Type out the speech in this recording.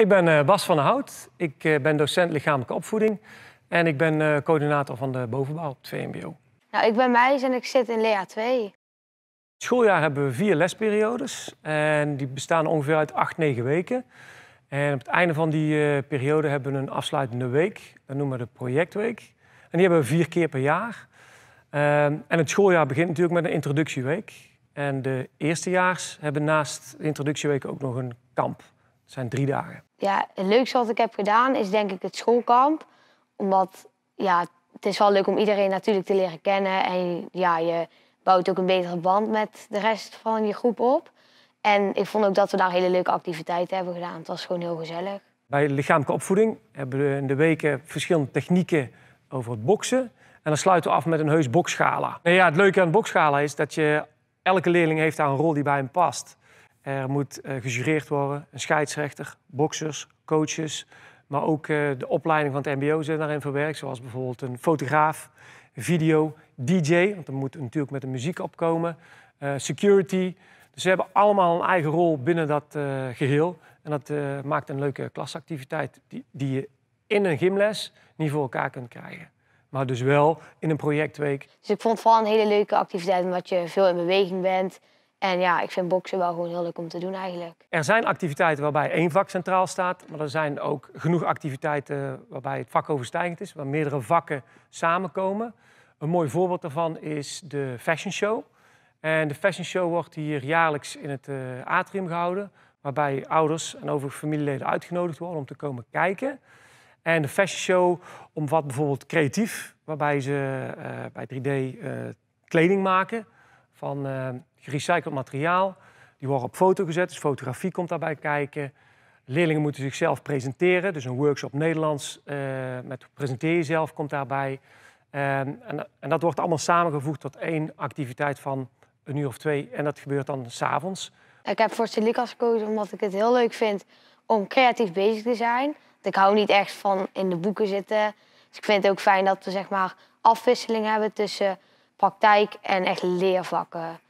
Ik ben eh, Bas van der Hout. Ik eh, ben docent lichamelijke opvoeding. En ik ben eh, coördinator van de bovenbouw op 2 MBO. Nou, ik ben Meis en ik zit in Lea 2. Het schooljaar hebben we vier lesperiodes. En die bestaan ongeveer uit acht, negen weken. En op het einde van die periode hebben we een afsluitende week. Dat noemen we de projectweek. En die hebben we vier keer per jaar. Ehm, en het schooljaar begint natuurlijk met een introductieweek. En de eerstejaars hebben naast de introductieweek ook nog een kamp zijn drie dagen. Ja, het leukste wat ik heb gedaan is denk ik het schoolkamp. Omdat ja, het is wel leuk om iedereen natuurlijk te leren kennen. En ja, je bouwt ook een betere band met de rest van je groep op. En ik vond ook dat we daar hele leuke activiteiten hebben gedaan. Het was gewoon heel gezellig. Bij lichamelijke opvoeding hebben we in de weken verschillende technieken over het boksen. En dan sluiten we af met een heus boksschala. ja, het leuke aan de boksschala is dat je elke leerling heeft daar een rol die bij hem past. Er moet uh, gejureerd worden, een scheidsrechter, boksers, coaches. Maar ook eh, de opleiding van het MBO zit daarin verwerkt, zoals bijvoorbeeld een fotograaf, video, DJ, want dan moet natuurlijk met de muziek opkomen, uh, security. Dus ze hebben allemaal een eigen rol binnen dat geheel. En dat maakt een leuke klasactiviteit die, die je in een gymles niet voor elkaar kunt krijgen. Maar dus wel in een projectweek. Dus ik vond het vooral een hele leuke activiteit, omdat je veel in beweging bent. En ja, ik vind boksen wel gewoon heel leuk om te doen eigenlijk. Er zijn activiteiten waarbij één vak centraal staat, maar er zijn ook genoeg activiteiten waarbij het vak overstijgend is, waar meerdere vakken samenkomen. Een mooi voorbeeld daarvan is de fashion show. En de fashion show wordt hier jaarlijks in het eh, atrium gehouden, waarbij ouders en overige familieleden uitgenodigd worden om te komen kijken. En de fashion show omvat bijvoorbeeld creatief, waarbij ze eh, bij 3D eh, kleding maken van gerecycled materiaal. Die worden op foto gezet, dus fotografie komt daarbij kijken. Leerlingen moeten zichzelf presenteren, dus een workshop Nederlands uh, met presenteer jezelf komt daarbij. Ehm, en, en, dat wordt allemaal samengevoegd tot één activiteit van een uur of twee. En dat gebeurt dan s'avonds. Ik heb voor Silica's gekozen omdat ik het heel leuk vind om creatief bezig te zijn. ik hou niet echt van in de boeken zitten. Dus ik vind het ook fijn dat we zeg maar afwisseling hebben tussen praktijk en echt leervakken.